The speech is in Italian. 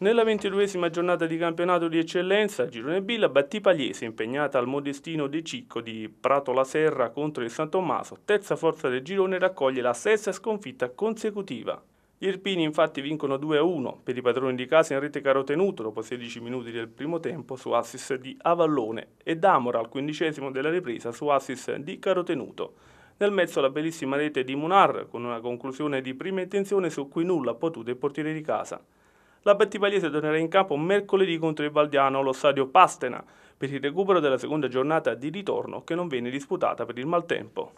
Nella ventiduesima giornata di campionato di eccellenza, Girone B, la Battipagliese impegnata al modestino De Cicco di Prato La Serra contro il San Tommaso, terza forza del girone, raccoglie la sesta sconfitta consecutiva. Gli Irpini infatti vincono 2-1 per i padroni di casa in rete carotenuto dopo 16 minuti del primo tempo su assist di Avallone e Damora al quindicesimo della ripresa su assist di Carotenuto. Nel mezzo la bellissima rete di Munar con una conclusione di prima intenzione su cui nulla ha potuto il portiere di casa la Battipagliese tornerà in campo mercoledì contro il Valdiano allo stadio Pastena per il recupero della seconda giornata di ritorno che non viene disputata per il maltempo.